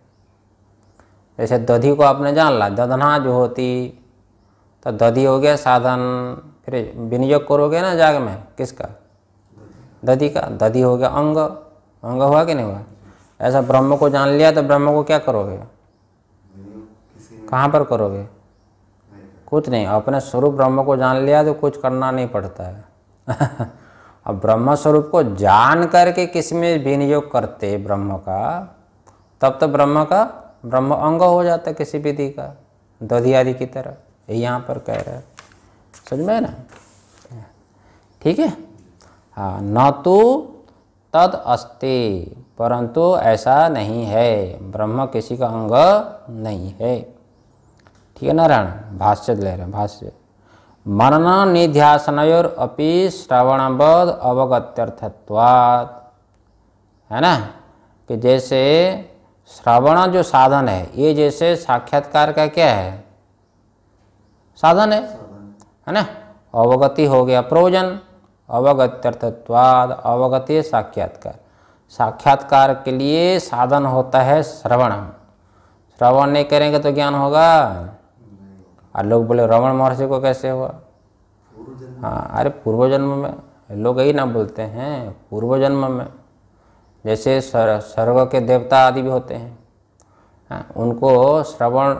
जैसे दधि को आपने जान ला दधना जो होती तो दधी हो गया साधन फिर विनियोग करोगे ना जाग में किसका दधी का दधी हो गया अंग अंग हुआ कि नहीं हुआ ऐसा ब्रह्म को जान लिया तो ब्रह्म को क्या करोगे कहाँ पर करोगे कुछ नहीं अपने स्वरूप ब्रह्म को जान लिया तो कुछ करना नहीं पड़ता है [laughs] अब ब्रह्म स्वरूप को जान करके किस में विनियोग करते ब्रह्म का तब तो ब्रह्म का ब्रह्म अंग हो जाता किसी विधि का दधि आदि की तरह यहाँ पर कह रहे हैं समझ में ना ठीक है हाँ न तो तद अस्ते परंतु ऐसा नहीं है ब्रह्म किसी का अंग नहीं है ठीक है नारायण भाष्य ले रहे भाष्य मनन निध्यासनयोर अपि श्रवणबद अवगत्यर्थत्वाद है ना कि जैसे श्रवण जो साधन है ये जैसे साक्षात्कार का क्या है साधन है है ना अवगति हो गया प्रयोजन अवगत्यर्थत्वाद अवगत्य साक्षात्कार साक्षात्कार के लिए साधन होता है श्रवण श्रवण नहीं करेंगे तो ज्ञान होगा और लोग बोले रमण महर्षि को कैसे हुआ हाँ अरे पूर्व जन्म में लोग यही ना बोलते हैं पूर्व जन्म में जैसे स्वर्ग के देवता आदि भी होते हैं हाँ, उनको श्रवण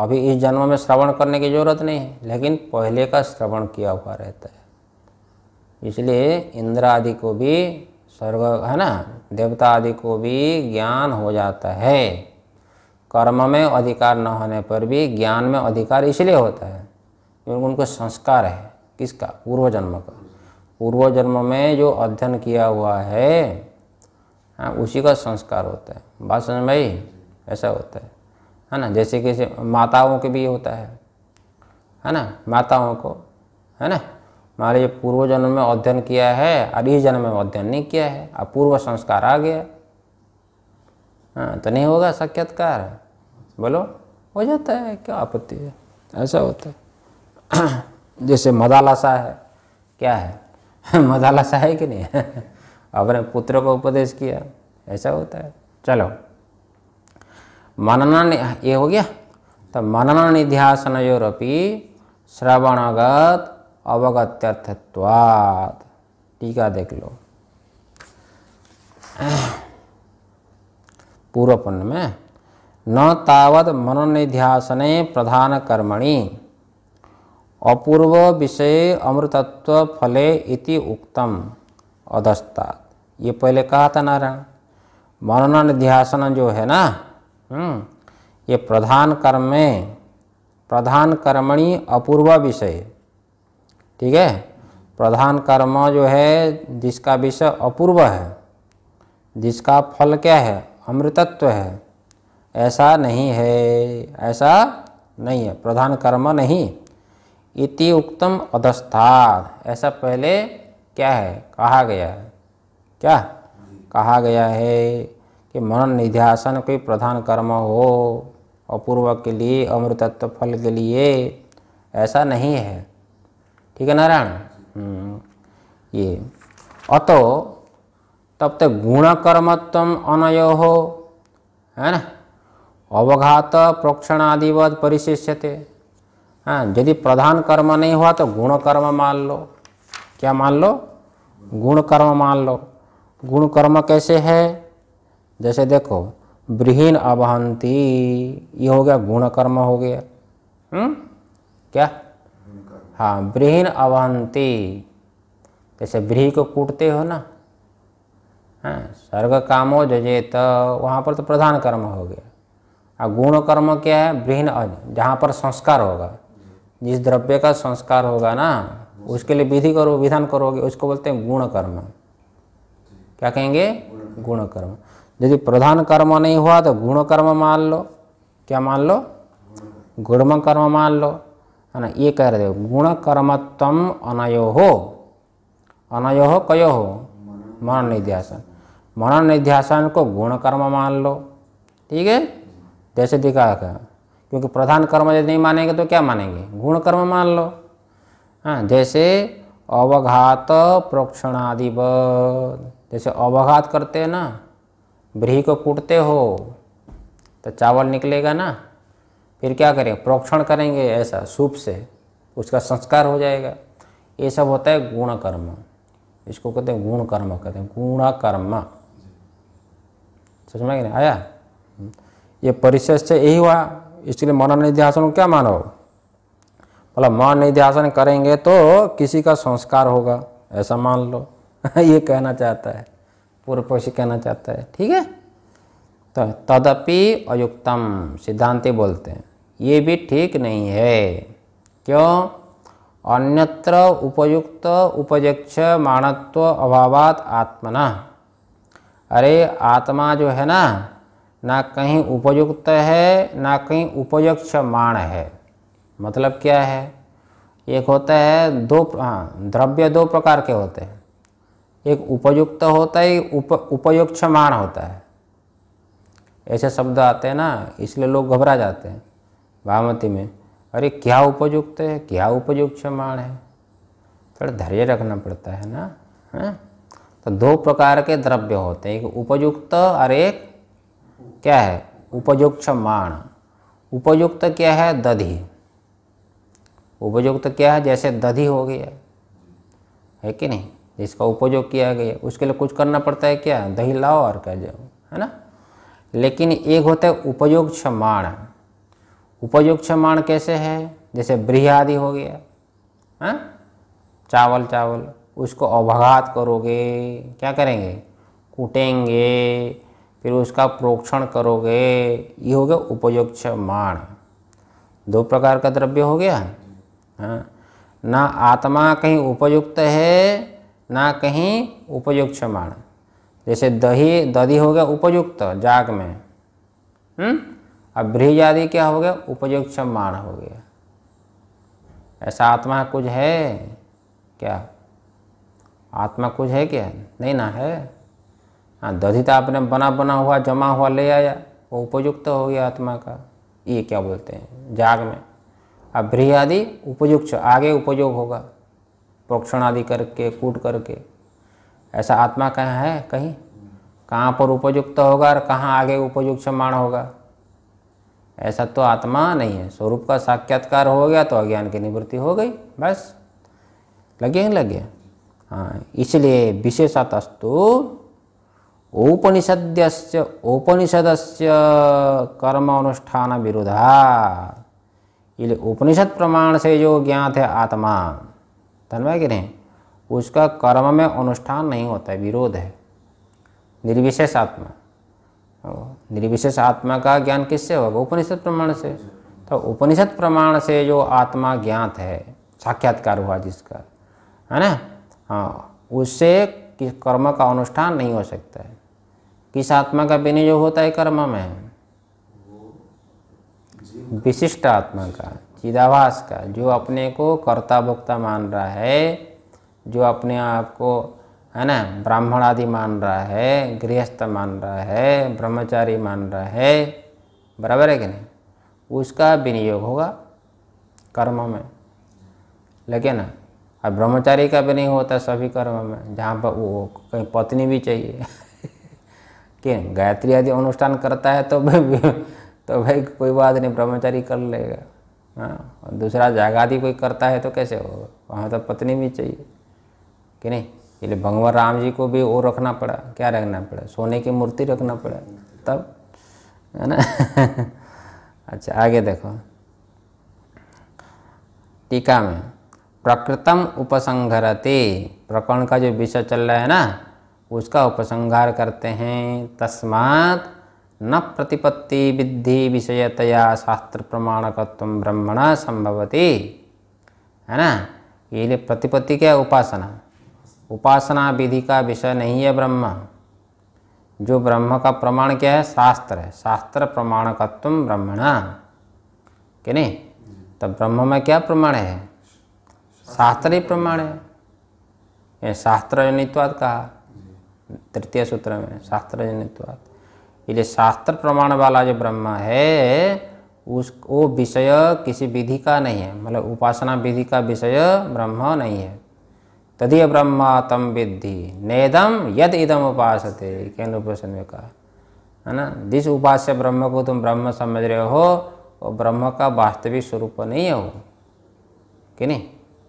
अभी इस जन्म में श्रवण करने की जरूरत नहीं है लेकिन पहले का श्रवण किया हुआ रहता है इसलिए इंद्र आदि को भी स्वर्ग है ना देवता आदि को भी ज्ञान हो जाता है कर्म में अधिकार न होने पर भी ज्ञान में अधिकार इसलिए होता है क्योंकि उनको संस्कार है किसका पूर्व जन्म का पूर्व जन्म में जो अध्ययन किया हुआ है हाँ उसी का संस्कार होता है बात समझ भाई ऐसा होता है है ना जैसे कि माताओं के भी होता है है ना माताओं को है ना हमारे ये पूर्व जन्म में अध्ययन किया है और इस जन्म में अध्ययन नहीं किया है अब पूर्व संस्कार आ गया हाँ तो नहीं होगा साक्षात्कार बोलो हो जाता है क्या आपत्ति है ऐसा होता है [clears throat] जैसे मदालासा है क्या है [laughs] मदालासा है कि नहीं [laughs] अपने पुत्र को उपदेश किया ऐसा होता है चलो मनन ये हो गया तो मनन निध्यासनयोरपि श्रवणगत अवगत्यर्थत्वात् टीका देख लो पूर्वपन्न में न तावत मनोनिध्यासने प्रधान कर्मणि अपूर्व विषय अमृतत्व फले इति उक्तम अधस्ता ये पहले कहा था नारायण मनोनिध्यासन जो है ना हाँ। ये प्रधान कर्म में प्रधान कर्मणी अपूर्व विषय ठीक है प्रधान कर्म जो है जिसका विषय अपूर्व है जिसका फल क्या है अमृतत्व है ऐसा नहीं है ऐसा नहीं है प्रधान कर्म नहीं इति उक्तम अधस्था ऐसा पहले क्या है कहा गया है क्या कहा गया है कि मनन निध्यासन कोई प्रधान कर्म हो अपूर्व के लिए अमृतत्व फल के लिए ऐसा नहीं है ठीक है नारायण हम्म, ये अतो तब तक गुणकर्मत्व अनयो हो है ना अवघात प्रोक्षणादिवत थे हाँ यदि प्रधान कर्म नहीं हुआ तो गुण कर्म मान लो क्या मान लो गुण कर्म मान लो गुण कर्म कैसे है जैसे देखो ब्रिहीन अवहंती ये हो गया गुण कर्म हो गया हुँ? हम्म? क्या हाँ ब्रिहीन अवहंती जैसे ब्रीह को कूटते हो ना हाँ सर्ग कामो जजे तो वहाँ पर तो प्रधान कर्म हो गया और गुण कर्म क्या है ब्रीहन जहाँ पर संस्कार होगा जिस द्रव्य का संस्कार होगा ना उसके लिए विधि करो विधान करोगे उसको बोलते हैं गुण कर्म क्या कहेंगे गुण कर्म यदि प्रधान कर्म नहीं हुआ तो गुण कर्म मान लो क्या मान लो गुणम कर्म मान लो है ना ये कह रहे हो गुण कर्मत्म अनयो हो अनयो हो कयो हो मनन निध्यासन मनन निध्यासन को गुण कर्म मान लो ठीक है जैसे दिखा का क्योंकि प्रधान कर्म यदि नहीं मानेंगे तो क्या मानेंगे गुण कर्म मान लो हाँ जैसे अवघात प्रोक्षणादिवत जैसे अवघात करते हैं ना ब्रीही को कूटते हो तो चावल निकलेगा ना फिर क्या करें प्रोक्षण करेंगे ऐसा सूप से उसका संस्कार हो जाएगा ये सब होता है गुण कर्म इसको कहते हैं गुण कर्म कहते हैं गुणा कर्म समझ में आया ये परिशेष से यही हुआ इसलिए मन निध्यासन क्या मानो बोला मन निध्यासन करेंगे तो किसी का संस्कार होगा ऐसा मान लो [laughs] ये कहना चाहता है पूर्व पक्षी कहना चाहता है ठीक है तो तदपि अयुक्तम सिद्धांति बोलते हैं ये भी ठीक नहीं है क्यों अन्यत्र उपयुक्त उपयक्ष मानत्व अभावात आत्मना अरे आत्मा जो है ना ना कहीं उपयुक्त है ना कहीं उपयक्ष माण है मतलब क्या है एक होता है दो हाँ द्रव्य दो प्रकार के होते हैं एक उपयुक्त होता है उप उपयुक्त होता है ऐसे शब्द आते हैं ना इसलिए लोग घबरा जाते हैं भावती में अरे क्या उपयुक्त है क्या उपयुक्त है थोड़ा धैर्य रखना पड़ता है ना है हाँ? तो दो प्रकार के द्रव्य होते हैं एक उपयुक्त और एक क्या है उपयुक्त उपयुक्त क्या है दधी उपयुक्त क्या है जैसे दधी हो गया है कि नहीं इसका उपयोग किया गया उसके लिए कुछ करना पड़ता है क्या दही लाओ और कह जाओ है ना लेकिन एक होता है उपयोग क्षमाण उपयोग क्षमाण कैसे है जैसे ब्रीह आदि हो गया है हाँ? चावल चावल उसको अवघात करोगे क्या करेंगे कूटेंगे फिर उसका प्रोक्षण करोगे ये हो गया उपयोग क्षमाण दो प्रकार का द्रव्य हो गया हाँ ना आत्मा कहीं उपयुक्त है ना कहीं उपयुक्त क्षमाण जैसे दही दही हो गया उपयुक्त जाग में हम्म अब ब्रीज आदि क्या हो गया उपयुक्त क्षमाण हो गया ऐसा आत्मा कुछ है क्या आत्मा कुछ है क्या नहीं ना है हाँ दधित तो आपने बना बना हुआ जमा हुआ ले आया वो उपयुक्त हो गया आत्मा का ये क्या बोलते हैं जाग में अब ब्रीह आदि उपयुक्त आगे उपयोग होगा प्रोक्षण आदि करके कूट करके ऐसा आत्मा कहाँ है कहीं कहाँ पर उपयुक्त होगा और कहाँ आगे उपयुक्त समाण होगा ऐसा तो आत्मा नहीं है स्वरूप का साक्षात्कार हो गया तो अज्ञान की निवृत्ति हो गई बस लगे ही लगे हाँ इसलिए विशेषतस्तु उपनिषद उपनिषद से कर्म अनुष्ठान विरोधा इसलिए उपनिषद प्रमाण से जो ज्ञात है आत्मा धन्वय के नहीं उसका कर्म में अनुष्ठान नहीं होता है विरोध है निर्विशेष आत्मा निर्विशेष आत्मा का ज्ञान किससे होगा उपनिषद प्रमाण से तो उपनिषद प्रमाण से जो आत्मा ज्ञात है साक्षात्कार हुआ जिसका है ना हाँ उससे किस कर्म का अनुष्ठान नहीं हो सकता है किस आत्मा का विनियोग होता है कर्म में विशिष्ट आत्मा का चिदाभास का जो अपने को कर्ता भोक्ता मान रहा है जो अपने आप को है ना ब्राह्मण आदि मान रहा है गृहस्थ मान रहा है ब्रह्मचारी मान रहा है बराबर है कि नहीं उसका विनियोग होगा कर्म में लेकिन अब ब्रह्मचारी का भी नहीं होता सभी कर्म में जहाँ पर वो कहीं पत्नी भी चाहिए [laughs] कि गायत्री आदि अनुष्ठान करता है तो भाई [laughs] तो भाई कोई बात नहीं ब्रह्मचारी कर लेगा हाँ और दूसरा जागादी कोई करता है तो कैसे होगा वहाँ तो पत्नी भी चाहिए कि नहीं इसलिए भगवान राम जी को भी वो रखना पड़ा क्या रखना पड़ा सोने की मूर्ति रखना पड़ा तब है ना [laughs] अच्छा आगे देखो टीका में प्रकृतम उपसंहरते प्रकरण का जो विषय चल रहा है ना उसका उपसंहार करते हैं तस्मात न प्रतिपत्ति विद्धि विषयतया शास्त्र प्रमाणकत्व ब्रह्मण संभवती है ना ये लिए प्रतिपत्ति क्या है उपासना उपासना विधि का विषय नहीं है ब्रह्म जो ब्रह्म का प्रमाण क्या है शास्त्र है शास्त्र प्रमाणकत्व ब्रह्मण कि नहीं तो ब्रह्म में क्या प्रमाण है शास्त्र ही प्रमाण है शास्त्र जनित्वाद कहा तृतीय सूत्र में शास्त्र जनित्वाद इसलिए शास्त्र प्रमाण वाला जो ब्रह्म है उस वो विषय किसी विधि का नहीं है मतलब उपासना विधि का विषय ब्रह्म नहीं है तदीय ब्रह्मतम तम विद्धि नेदम यद इदम उपास केंद्र उपासन में कहा है ना जिस उपास्य ब्रह्म को तुम ब्रह्म समझ रहे हो वो ब्रह्म का वास्तविक स्वरूप नहीं है वो कि नहीं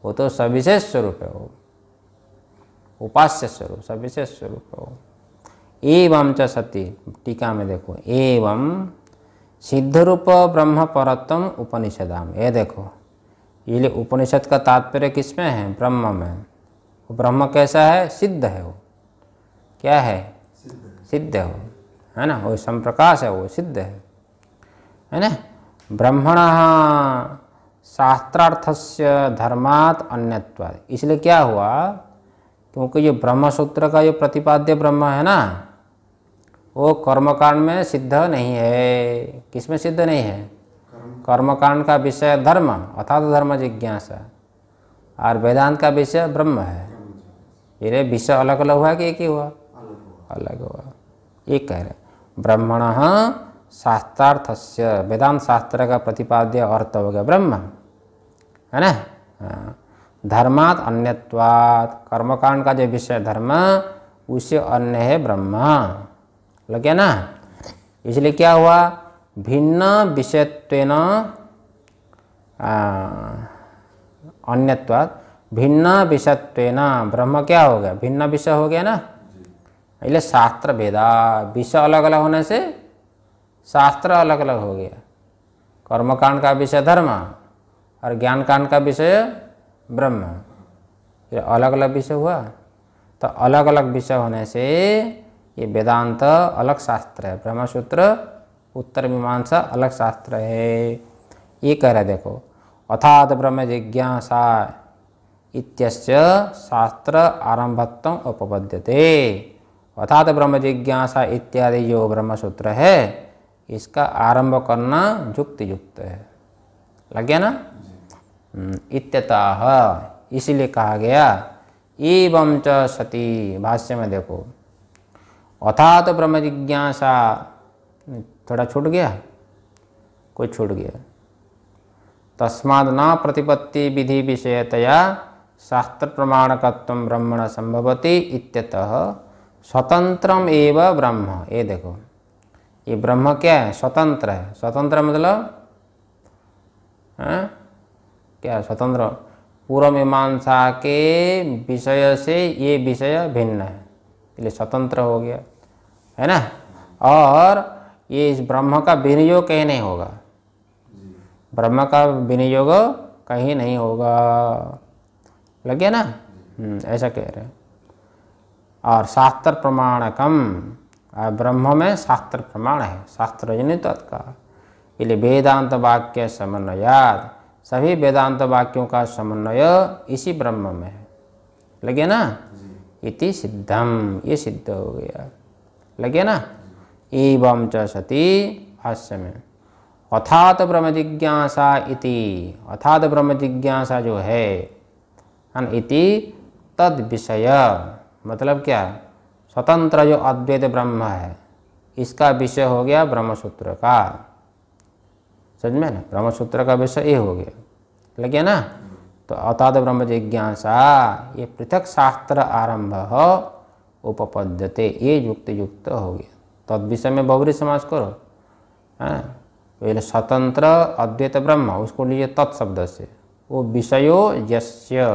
वो तो सविशेष स्वरूप है वो उपास्य स्वरूप सविशेष स्वरूप है वो एवं च सती टीका में देखो एवं सिद्ध रूप ब्रह्म परतम उपनिषदाम ये देखो ये उपनिषद का तात्पर्य किसमें है ब्रह्म में वो ब्रह्म कैसा है सिद्ध है वो क्या है सिद्ध है वो है ना वो संप्रकाश है वो सिद्ध है है ना ब्रह्मण शास्त्रार्थ से धर्मात् अन्यत्वाद इसलिए क्या हुआ क्योंकि ये ब्रह्म सूत्र का ये प्रतिपाद्य ब्रह्म है ना वो कर्मकांड में सिद्ध नहीं है किसमें सिद्ध नहीं है कर्मकांड का विषय धर्म अर्थात धर्म जिज्ञासा और वेदांत का विषय ब्रह्म है ये विषय अलग अलग हुआ कि एक ही हुआ अलग हुआ ये कह रहे ब्रह्मण शास्त्रार्थ से वेदांत शास्त्र का प्रतिपाद्य अर्थ हो गया ब्रह्म है न हाँ। धर्मात अन्यवाद कर्मकांड का जो विषय धर्म उसे अन्य है ब्रह्मा लग गया ना इसलिए क्या हुआ भिन्न विषयत्व अन्यत्वाद भिन्न विषयत्व ब्रह्म क्या हो गया भिन्न विषय हो गया ना इसलिए शास्त्र भेदा विषय अलग अलग होने से शास्त्र अलग अलग हो गया कर्मकांड का विषय धर्म और ज्ञान कांड का विषय ब्रह्म अलग अलग विषय हुआ तो अलग अलग विषय होने से ये वेदांत अलग शास्त्र है ब्रह्मसूत्र उत्तर मीमांसा अलग शास्त्र है ये कह रहे देखो अर्थात ब्रह्म जिज्ञासा इत्यस्य शास्त्र आरंभत्व उपपद्यते अर्थात ब्रह्म जिज्ञासा इत्यादि जो ब्रह्मसूत्र है इसका आरंभ करना युक्त युक्त है लग गया ना हम्म, इत्यतः इसीलिए कहा गया एवं च सती भाष्य में देखो अर्थात तो ब्रह्म जिज्ञासा थोड़ा छूट गया कोई छूट गया तस्माद न प्रतिपत्ति विधि विषयतया शास्त्र प्रमाणकत्व ब्रह्मण संभवती इत्यतः स्वतंत्रम ब्रह्म ये देखो ये ब्रह्म क्या है स्वतंत्र है स्वतंत्र मतलब है हाँ? क्या स्वतंत्र पूर्व मीमांसा के विषय से ये विषय भिन्न है इसलिए स्वतंत्र हो गया है ना और ये इस ब्रह्म का विनियोग कहीं नहीं होगा ब्रह्म का विनियोग कहीं नहीं होगा लग गया ना हम्म, ऐसा कह रहे और शास्त्र प्रमाणकम कम ब्रह्म में शास्त्र प्रमाण है शास्त्रजनित का इसलिए वेदांत वाक्य समन्वयाद सभी वेदांत वाक्यों का समन्वय इसी ब्रह्म में है लगे ना इति सिद्धम ये सिद्ध हो गया लगे ना एवं च सती भाष्य में अथात ब्रह्म जिज्ञासा इति अथात ब्रह्म जिज्ञासा जो है इति तद विषय मतलब क्या स्वतंत्र जो अद्वैत ब्रह्म है इसका विषय हो गया ब्रह्मसूत्र का समझ में ना ब्रह्मसूत्र का विषय ये हो गया लगे ना तो अताद ब्रह्म जिज्ञासा ये पृथक शास्त्र आरंभ हो उपपद्यते ये युक्त युक्त हो गया तद विषय में बहुरी समाज करो है हाँ, पहले तो स्वतंत्र अद्वैत ब्रह्म उसको लीजिए तत्शब्द से वो विषयो यस्य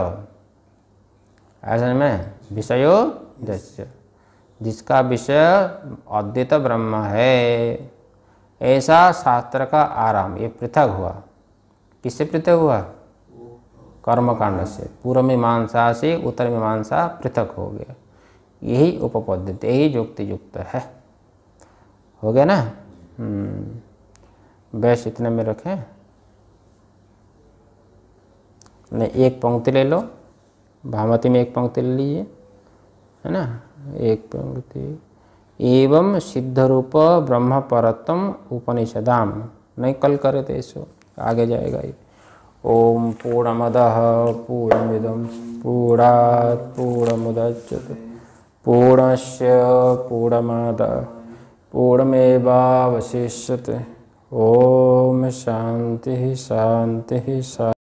ऐसा में विषयो यस्य जिसका विषय अद्वैत ब्रह्म है ऐसा शास्त्र का आराम ये पृथक हुआ किससे पृथक हुआ कर्मकांड से पूर्व मीमांसा से उत्तर मीमांसा पृथक हो गया यही उपपद्धति यही युक्ति युक्त है हो गया ना हम्म। बैस इतने में रखें नहीं एक पंक्ति ले लो भामती में एक पंक्ति ले लीजिए है ना एक पंक्ति एवं सिद्ध रूप ब्रह्म परतम उपनिषदाम नहीं कल करे थे इसको आगे जाएगा ये ओम पूर्णमद पूर्णमिदम पूर्ण पूर्णमुदच्यते पूर्णश पूर्णमाद पूर्णमेवावशिष्यते ओम शांति शांति शान्ति